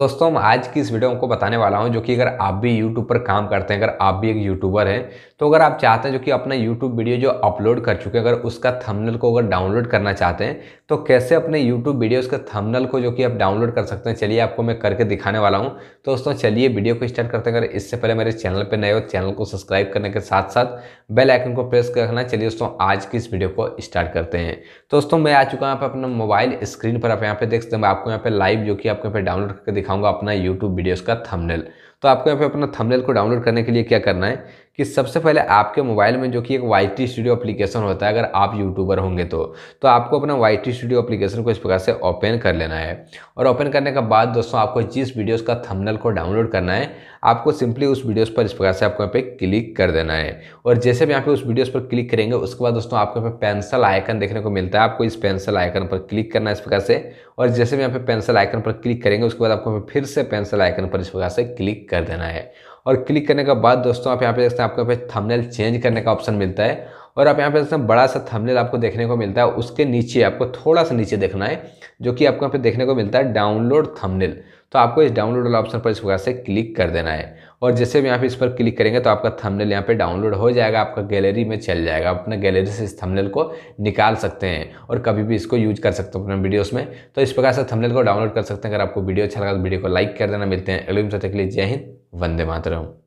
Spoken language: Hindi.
दोस्तों हम आज की इस वीडियो में आपको बताने वाला हूं जो कि अगर आप भी YouTube पर काम करते हैं अगर आप भी एक यूट्यूबर हैं तो अगर आप चाहते हैं जो कि अपना YouTube वीडियो जो अपलोड कर चुके हैं अगर उसका थंबनेल को अगर डाउनलोड करना चाहते हैं तो कैसे अपने YouTube वीडियो उसके थंबनेल को जो कि आप डाउनलोड कर सकते हैं चलिए आपको मैं करके दिखाने वाला हूँ तो दोस्तों चलिए वीडियो को स्टार्ट करते हैं अगर इससे पहले मेरे चैनल पर नए हो चैनल को सब्सक्राइब करने के साथ साथ बेल आइकन को प्रेस कर रखना चलिए दोस्तों आज की इस वीडियो को स्टार्ट करते हैं तो दोस्तों मैं आ चुका हूँ यहाँ पर अपना मोबाइल स्क्रीन पर आप यहाँ पे देख सकते हैं आपको यहाँ पर लाइव जो कि आपको यहाँ पर डाउनलोड करके दिखाऊंगा अपना यूट्यूब वीडियोस का थंबनेल तो आपको यहाँ पे अपना थंबनेल को डाउनलोड करने के लिए क्या करना है कि सबसे पहले आपके मोबाइल में जो कि एक वाई टी स्टूडियो अप्लीकेशन होता है अगर आप यूट्यूबर होंगे तो तो आपको अपना वाई टी स्टूडियो अप्लीकेशन को इस प्रकार से ओपन कर लेना है और ओपन करने के बाद दोस्तों आपको जिस वीडियोस का थंबनेल को डाउनलोड करना है आपको सिंपली उस वीडियोस पर इस प्रकार से आपको यहाँ पे क्लिक कर देना है और जैसे भी यहाँ पे उस वीडियोस पर क्लिक करेंगे उसके बाद दोस्तों आपको यहाँ पे पेंसिल आइकन देखने को मिलता है आपको इस पेंसिल आइकन पर क्लिक करना है इस प्रकार से और जैसे भी यहाँ पे पेंसिल आइकन पर क्लिक करेंगे उसके बाद आपको फिर से पेंसिल आइकन पर इस प्रकार से क्लिक कर देना है और क्लिक करने के बाद दोस्तों आप यहाँ पे देख सकते हैं आपको यहाँ पे थंबनेल चेंज करने का ऑप्शन मिलता है और आप यहाँ पे देखते हैं बड़ा सा थंबनेल आपको देखने को मिलता है उसके नीचे आपको थोड़ा सा नीचे देखना है जो कि आपको यहाँ पे देखने को मिलता है डाउनलोड थंबनेल तो आपको इस डाउनलोड वाला ऑप्शन पर इस प्रकार से क्लिक कर देना है और जैसे भी यहाँ पे इस पर क्लिक करेंगे तो आपका थंबनेल यहाँ पे डाउनलोड हो जाएगा आपका गैलरी में चल जाएगा आप अपने गैलरी से इस थंबनेल को निकाल सकते हैं और कभी भी इसको यूज कर सकते हैं अपने वीडियोस में तो इस प्रकार से थंबनेल को डाउनलोड कर सकते हैं अगर आपको वीडियो अच्छा लगा तो वीडियो को लाइक कर देना मिलते हैं अगले वीडियो तक के लिए जय हिंद वंदे मातरम